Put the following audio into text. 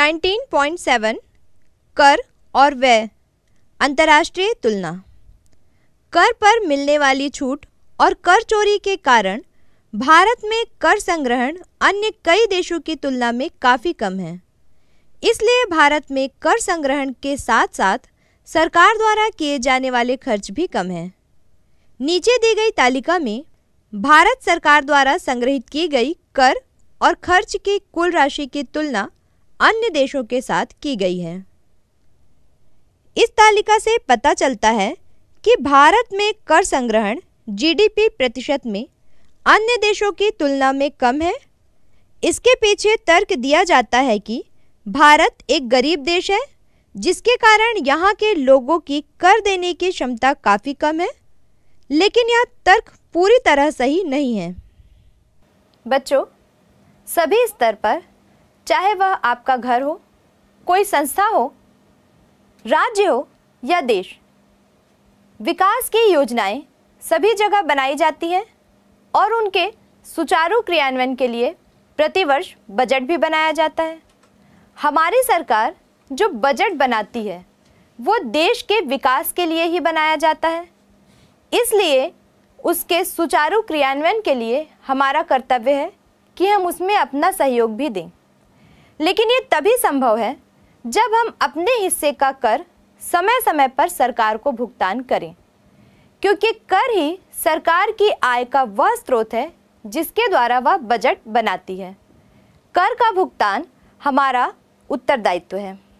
19.7 कर और व्यय अंतर्राष्ट्रीय तुलना कर पर मिलने वाली छूट और कर चोरी के कारण भारत में कर संग्रहण अन्य कई देशों की तुलना में काफ़ी कम है इसलिए भारत में कर संग्रहण के साथ साथ सरकार द्वारा किए जाने वाले खर्च भी कम हैं नीचे दी गई तालिका में भारत सरकार द्वारा संग्रहित की गई कर और खर्च की कुल राशि की तुलना अन्य देशों के साथ की गई है इस तालिका से पता चलता है कि भारत में कर संग्रहण जीडीपी प्रतिशत में अन्य देशों की तुलना में कम है इसके पीछे तर्क दिया जाता है कि भारत एक गरीब देश है जिसके कारण यहाँ के लोगों की कर देने की क्षमता काफ़ी कम है लेकिन यह तर्क पूरी तरह सही नहीं है बच्चों सभी स्तर पर चाहे वह आपका घर हो कोई संस्था हो राज्य हो या देश विकास की योजनाएं सभी जगह बनाई जाती हैं और उनके सुचारू क्रियान्वयन के लिए प्रतिवर्ष बजट भी बनाया जाता है हमारी सरकार जो बजट बनाती है वो देश के विकास के लिए ही बनाया जाता है इसलिए उसके सुचारू क्रियान्वयन के लिए हमारा कर्तव्य है कि हम उसमें अपना सहयोग भी दें लेकिन ये तभी संभव है जब हम अपने हिस्से का कर समय समय पर सरकार को भुगतान करें क्योंकि कर ही सरकार की आय का वह स्रोत है जिसके द्वारा वह बजट बनाती है कर का भुगतान हमारा उत्तरदायित्व है